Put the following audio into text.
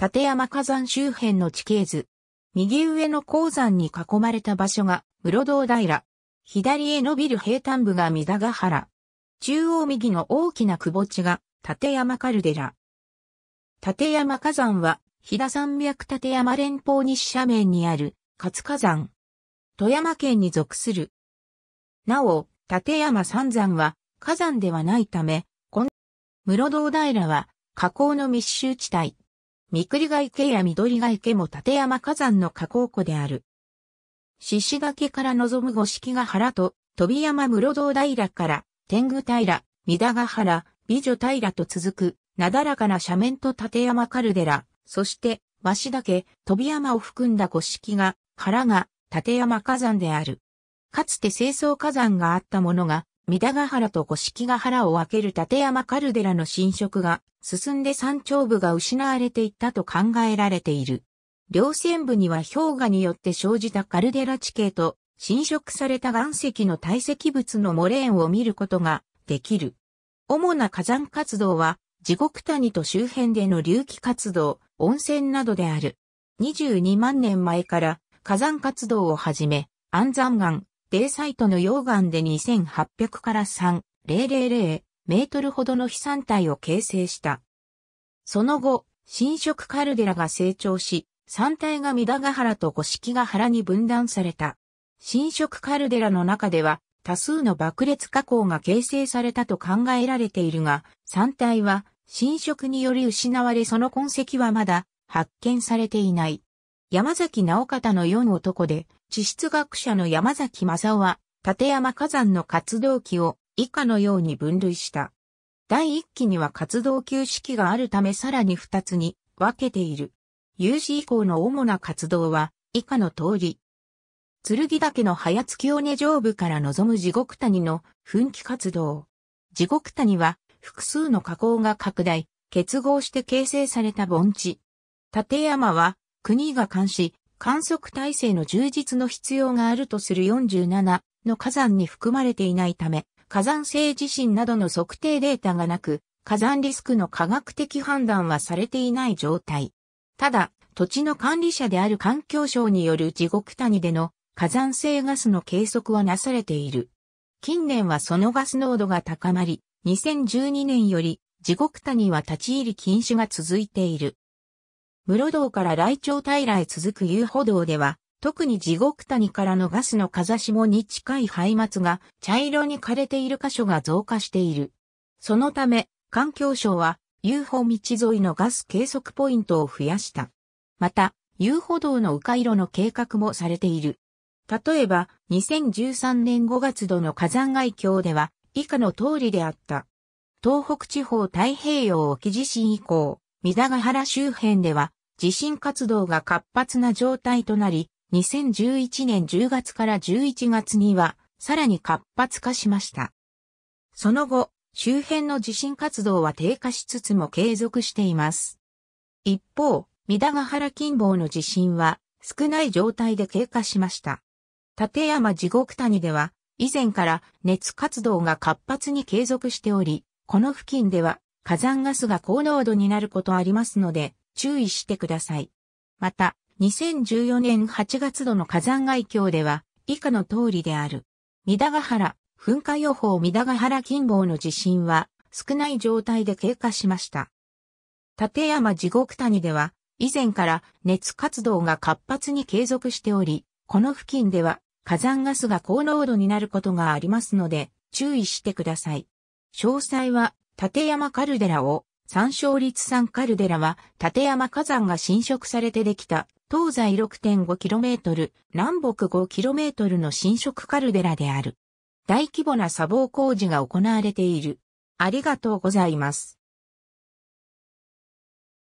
立山火山周辺の地形図。右上の鉱山に囲まれた場所が室堂平。左へ伸びる平坦部が三田ヶ原。中央右の大きな窪地が立山カルデラ。立山火山は、飛騨山脈立山連峰西斜面にある活火山。富山県に属する。なお、立山三山は火山ではないため、この室堂平は河口の密集地帯。三栗ヶ池や緑ヶ池も立山火山の加口湖である。獅子岳から望む五色ヶ原と、飛山室堂平から、天狗平、三田ヶ原、美女平と続く、なだらかな斜面と立山カルデラ、そして、和紙岳、飛山を含んだ五色ヶ原が、立山火山である。かつて清掃火山があったものが、三田ヶ原と五色ヶ原を分ける立山カルデラの侵食が進んで山頂部が失われていったと考えられている。稜線部には氷河によって生じたカルデラ地形と侵食された岩石の堆積物のモレーンを見ることができる。主な火山活動は地獄谷と周辺での隆起活動、温泉などである。22万年前から火山活動をはじめ、安山岩、米サイトの溶岩で2800から3000メートルほどの飛散体を形成した。その後、新色カルデラが成長し、山体が三田ヶ原と五色ヶ原に分断された。新色カルデラの中では多数の爆裂火口が形成されたと考えられているが、山体は侵食により失われその痕跡はまだ発見されていない。山崎直方の4男で、地質学者の山崎正夫は、立山火山の活動期を以下のように分類した。第1期には活動休止期があるためさらに2つに分けている。有史以降の主な活動は以下の通り。剣岳の早月尾根上部から望む地獄谷の噴気活動。地獄谷は複数の火口が拡大、結合して形成された盆地。立山は国が監視、観測体制の充実の必要があるとする47の火山に含まれていないため、火山性地震などの測定データがなく、火山リスクの科学的判断はされていない状態。ただ、土地の管理者である環境省による地獄谷での火山性ガスの計測はなされている。近年はそのガス濃度が高まり、2012年より地獄谷は立ち入り禁止が続いている。室堂から来庁。平へ続く遊歩道では、特に地獄谷からのガスの風下に近い廃末が茶色に枯れている箇所が増加している。そのため、環境省は遊歩道沿いのガス計測ポイントを増やした。また、遊歩道の迂回路の計画もされている。例えば、2013年5月度の火山外境では、以下の通りであった。東北地方太平洋沖地震以降、三田ヶ原周辺では、地震活動が活発な状態となり、2011年10月から11月には、さらに活発化しました。その後、周辺の地震活動は低下しつつも継続しています。一方、三田ヶ原近傍の地震は少ない状態で経過しました。立山地獄谷では以前から熱活動が活発に継続しており、この付近では火山ガスが高濃度になることありますので、注意してください。また、2014年8月度の火山外況では、以下の通りである。三田ヶ原、噴火予報三田ヶ原近傍の地震は、少ない状態で経過しました。立山地獄谷では、以前から熱活動が活発に継続しており、この付近では火山ガスが高濃度になることがありますので、注意してください。詳細は、立山カルデラを三勝立山カルデラは、立山火山が侵食されてできた、東西 6.5km、南北 5km の侵食カルデラである。大規模な砂防工事が行われている。ありがとうございます。